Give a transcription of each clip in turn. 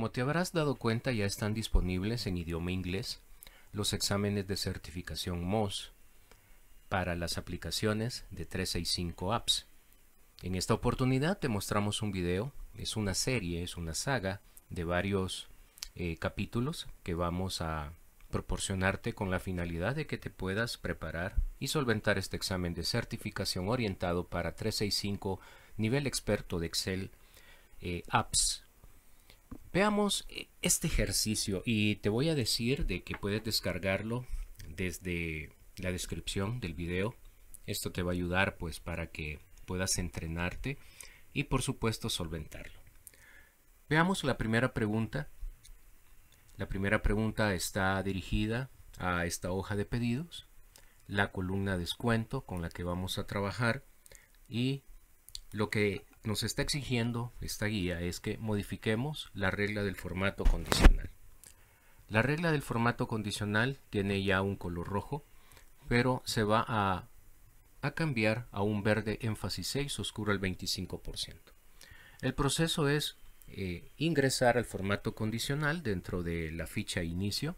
Como te habrás dado cuenta, ya están disponibles en idioma inglés los exámenes de certificación MOS para las aplicaciones de 365 apps. En esta oportunidad te mostramos un video, es una serie, es una saga de varios eh, capítulos que vamos a proporcionarte con la finalidad de que te puedas preparar y solventar este examen de certificación orientado para 365 nivel experto de Excel eh, Apps Veamos eh, este ejercicio y te voy a decir de que puedes descargarlo desde la descripción del video. Esto te va a ayudar pues para que puedas entrenarte y por supuesto solventarlo. Veamos la primera pregunta. La primera pregunta está dirigida a esta hoja de pedidos, la columna descuento con la que vamos a trabajar y lo que nos está exigiendo esta guía es que modifiquemos la regla del formato condicional. La regla del formato condicional tiene ya un color rojo, pero se va a, cambiar a un verde énfasis 6 oscuro al 25%. El proceso es eh, ingresar al formato condicional dentro de la ficha inicio.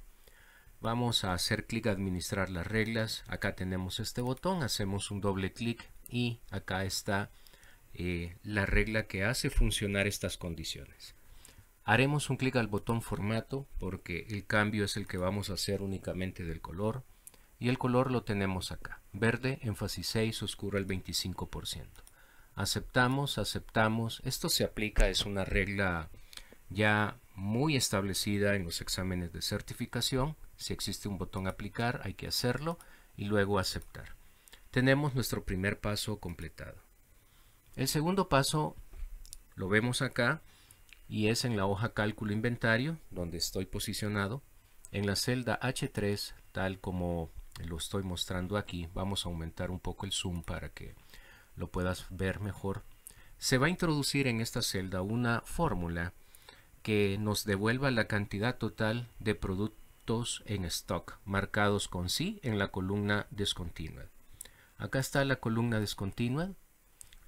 Vamos a hacer clic a administrar las reglas. Acá tenemos este botón, hacemos un doble clic y acá está eh, la regla que hace funcionar estas condiciones. Haremos un clic al botón formato porque el cambio es el que vamos a hacer únicamente del color y el color lo tenemos acá, verde, énfasis 6, oscuro el 25%. Aceptamos, aceptamos, esto se aplica, es una regla ya muy establecida en los exámenes de certificación, si existe un botón aplicar hay que hacerlo y luego aceptar. Tenemos nuestro primer paso completado. El segundo paso lo vemos acá y es en la hoja cálculo inventario donde estoy posicionado. En la celda H3, tal como lo estoy mostrando aquí, vamos a aumentar un poco el zoom para que lo puedas ver mejor. Se va a introducir en esta celda una fórmula que nos devuelva la cantidad total de productos en stock marcados con sí en la columna descontinua. Acá está la columna descontinua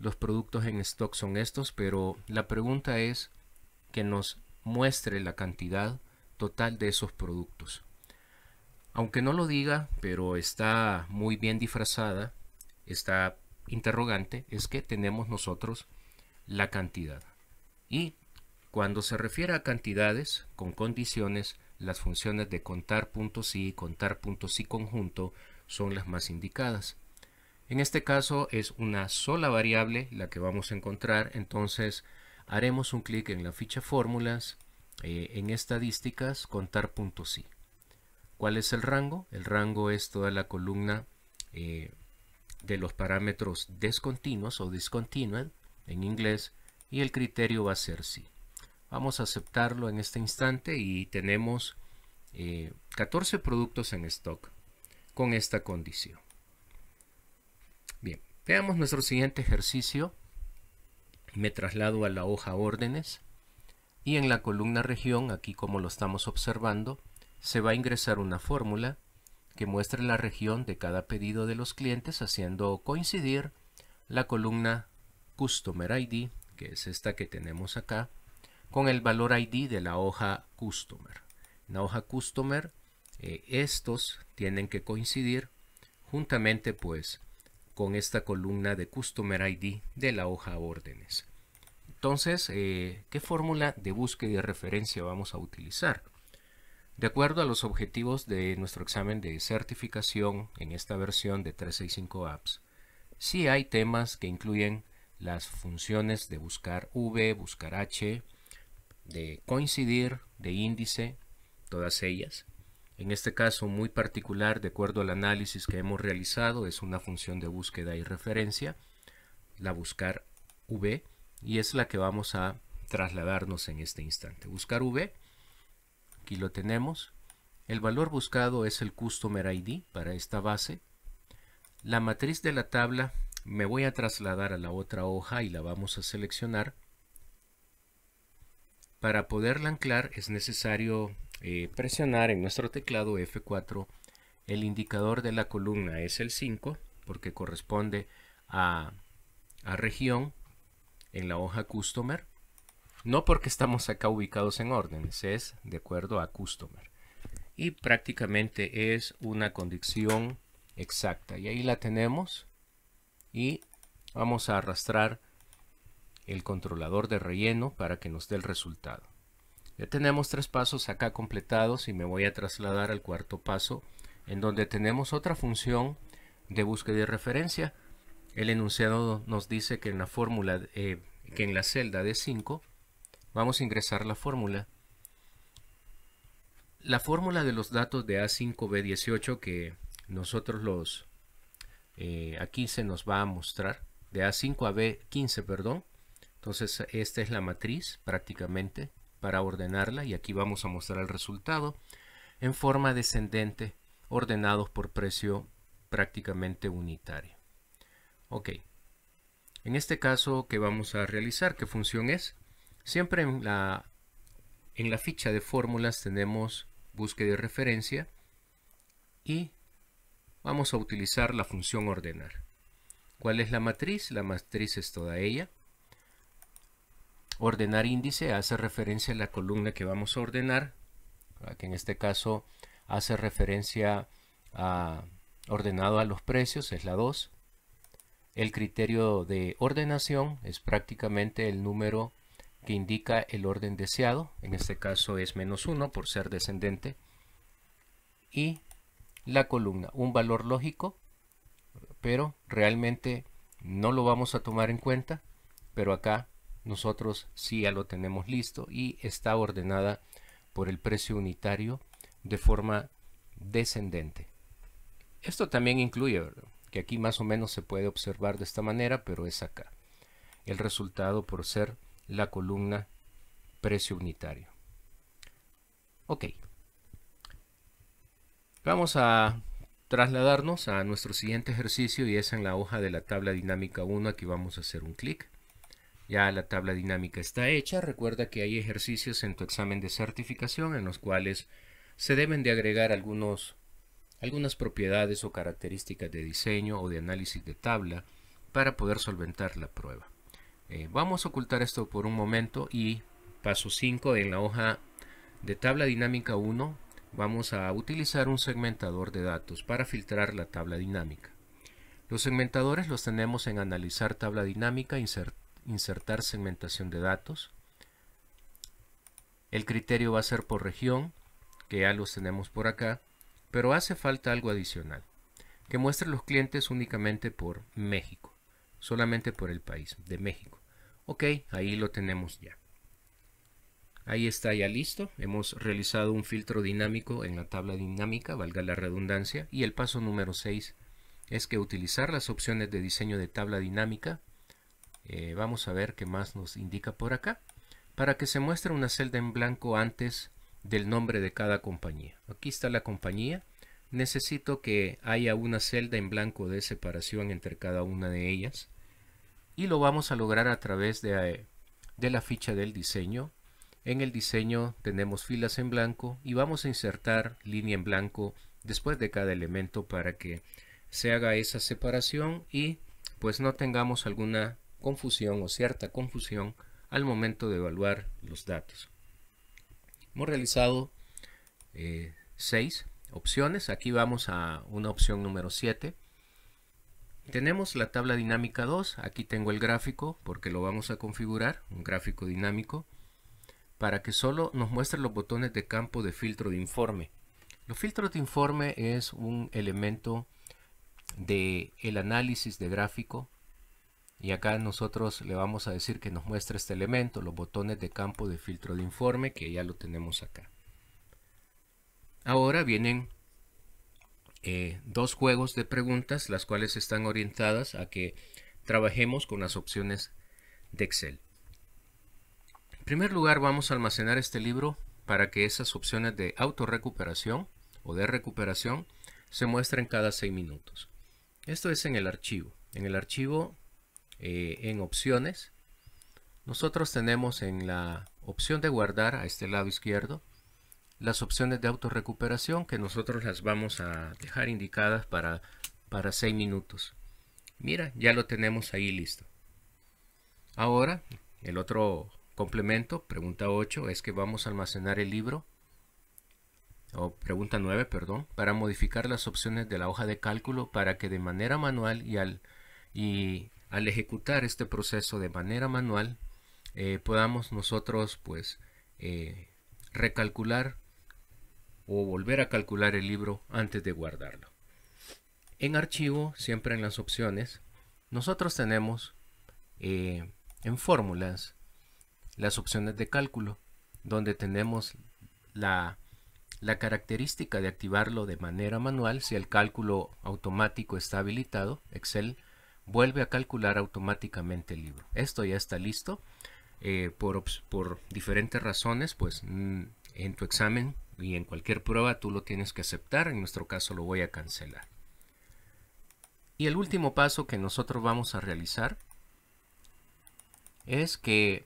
los productos en stock son estos, pero la pregunta es que nos muestre la cantidad total de esos productos. Aunque no lo diga, pero está muy bien disfrazada, está interrogante, es que tenemos nosotros la cantidad. Y cuando se refiere a cantidades con condiciones, las funciones de contar y contar conjunto son las más indicadas. En este caso es una sola variable la que vamos a encontrar, entonces haremos un clic en la ficha fórmulas, eh, en estadísticas, contar punto sí. ¿Cuál es el rango? El rango es toda la columna eh, de los parámetros descontinuos o discontinued en inglés y el criterio va a ser sí. Vamos a aceptarlo en este instante y tenemos 14 eh, productos en stock con esta condición. Bien, veamos nuestro siguiente ejercicio. Me traslado a la hoja órdenes y en la columna región, aquí como lo estamos observando, se va a ingresar una fórmula que muestre la región de cada pedido de los clientes haciendo coincidir la columna Customer ID, que es esta que tenemos acá, con el valor ID de la hoja Customer. En la hoja Customer eh, estos tienen que coincidir juntamente pues con esta columna de Customer ID de la hoja órdenes. Entonces, eh, ¿qué fórmula de búsqueda y referencia vamos a utilizar? De acuerdo a los objetivos de nuestro examen de certificación en esta versión de 365 Apps, sí hay temas que incluyen las funciones de buscar V, buscar H, de coincidir, de índice, todas ellas. En este caso muy particular, de acuerdo al análisis que hemos realizado, es una función de búsqueda y referencia, la buscar v, y es la que vamos a trasladarnos en este instante. Buscar v, aquí lo tenemos. El valor buscado es el customer ID para esta base. La matriz de la tabla me voy a trasladar a la otra hoja y la vamos a seleccionar para poderla anclar es necesario eh, presionar en nuestro teclado F4 el indicador de la columna es el 5 porque corresponde a, a, región en la hoja Customer. No porque estamos acá ubicados en órdenes, es de acuerdo a Customer. Y prácticamente es una condición exacta. Y ahí la tenemos. Y vamos a arrastrar el controlador de relleno para que nos dé el resultado. Ya tenemos tres pasos acá completados y me voy a trasladar al cuarto paso en donde tenemos otra función de búsqueda y referencia. El enunciado nos dice que en la fórmula, eh, que en la celda d 5 vamos a ingresar la fórmula. La fórmula de los datos de A5B18 que nosotros los eh, aquí se nos va a mostrar de A5 a B15, perdón, entonces esta es la matriz prácticamente para ordenarla y aquí vamos a mostrar el resultado en forma descendente ordenados por precio prácticamente unitario. Ok, en este caso que vamos a realizar, ¿qué función es? Siempre en la, en la ficha de fórmulas tenemos búsqueda de referencia y vamos a utilizar la función ordenar. ¿Cuál es la matriz? La matriz es toda ella. Ordenar índice hace referencia a la columna que vamos a ordenar, que en este caso hace referencia a ordenado a los precios, es la 2. El criterio de ordenación es prácticamente el número que indica el orden deseado, en este caso es menos 1 por ser descendente. Y la columna, un valor lógico, pero realmente no lo vamos a tomar en cuenta, pero acá nosotros sí ya lo tenemos listo y está ordenada por el precio unitario de forma descendente. Esto también incluye que aquí más o menos se puede observar de esta manera, pero es acá. El resultado por ser la columna precio unitario. Ok. Vamos a trasladarnos a nuestro siguiente ejercicio y es en la hoja de la tabla dinámica 1. Aquí vamos a hacer un clic. Ya la tabla dinámica está hecha. Recuerda que hay ejercicios en tu examen de certificación en los cuales se deben de agregar algunos, algunas propiedades o características de diseño o de análisis de tabla para poder solventar la prueba. Eh, vamos a ocultar esto por un momento y paso 5 en la hoja de tabla dinámica 1 vamos a utilizar un segmentador de datos para filtrar la tabla dinámica. Los segmentadores los tenemos en analizar tabla dinámica, insertar insertar segmentación de datos. El criterio va a ser por región, que ya los tenemos por acá, pero hace falta algo adicional, que muestre los clientes únicamente por México, solamente por el país de México. Ok, ahí lo tenemos ya. Ahí está ya listo. Hemos realizado un filtro dinámico en la tabla dinámica, valga la redundancia, y el paso número 6 es que utilizar las opciones de diseño de tabla dinámica eh, vamos a ver qué más nos indica por acá. Para que se muestre una celda en blanco antes del nombre de cada compañía. Aquí está la compañía. Necesito que haya una celda en blanco de separación entre cada una de ellas. Y lo vamos a lograr a través de, eh, de la ficha del diseño. En el diseño tenemos filas en blanco y vamos a insertar línea en blanco después de cada elemento para que se haga esa separación y pues no tengamos alguna confusión o cierta confusión al momento de evaluar los datos. Hemos realizado eh, seis opciones. Aquí vamos a una opción número 7. Tenemos la tabla dinámica 2. Aquí tengo el gráfico porque lo vamos a configurar, un gráfico dinámico, para que solo nos muestre los botones de campo de filtro de informe. Los filtros de informe es un elemento del el análisis de gráfico y acá nosotros le vamos a decir que nos muestre este elemento, los botones de campo de filtro de informe que ya lo tenemos acá. Ahora vienen eh, dos juegos de preguntas, las cuales están orientadas a que trabajemos con las opciones de Excel. En primer lugar vamos a almacenar este libro para que esas opciones de autorrecuperación o de recuperación se muestren cada seis minutos. Esto es en el archivo. En el archivo eh, en opciones, nosotros tenemos en la opción de guardar a este lado izquierdo las opciones de autorrecuperación que nosotros las vamos a dejar indicadas para, para 6 minutos. Mira, ya lo tenemos ahí listo. Ahora, el otro complemento, pregunta 8, es que vamos a almacenar el libro, o pregunta 9, perdón, para modificar las opciones de la hoja de cálculo para que de manera manual y, al, y al ejecutar este proceso de manera manual, eh, podamos nosotros pues eh, recalcular o volver a calcular el libro antes de guardarlo. En archivo, siempre en las opciones, nosotros tenemos eh, en fórmulas las opciones de cálculo, donde tenemos la, la característica de activarlo de manera manual si el cálculo automático está habilitado, Excel vuelve a calcular automáticamente el libro. Esto ya está listo. Eh, por, por, diferentes razones, pues mm, en tu examen y en cualquier prueba tú lo tienes que aceptar. En nuestro caso lo voy a cancelar. Y el último paso que nosotros vamos a realizar es que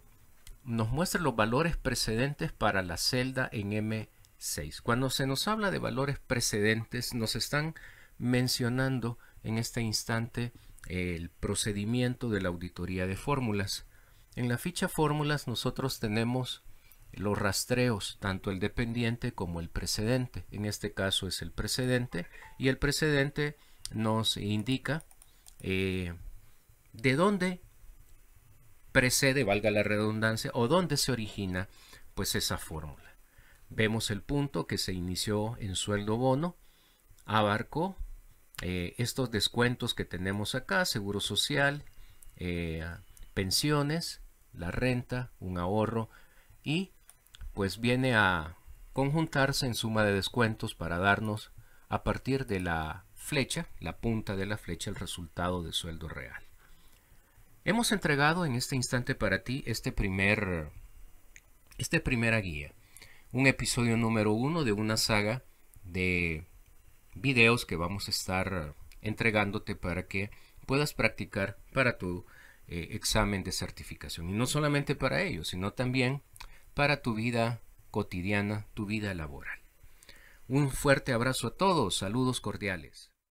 nos muestre los valores precedentes para la celda en M6. Cuando se nos habla de valores precedentes, nos están mencionando en este instante el procedimiento de la auditoría de fórmulas. En la ficha fórmulas nosotros tenemos los rastreos, tanto el dependiente como el precedente. En este caso es el precedente y el precedente nos indica eh, de dónde precede, valga la redundancia, o dónde se origina pues esa fórmula. Vemos el punto que se inició en sueldo bono, abarcó eh, estos descuentos que tenemos acá, seguro social, eh, pensiones, la renta, un ahorro y pues viene a conjuntarse en suma de descuentos para darnos a partir de la flecha, la punta de la flecha, el resultado de sueldo real. Hemos entregado en este instante para ti este primer, este primera guía, un episodio número uno de una saga de videos que vamos a estar entregándote para que puedas practicar para tu eh, examen de certificación. Y no solamente para ello, sino también para tu vida cotidiana, tu vida laboral. Un fuerte abrazo a todos, saludos cordiales.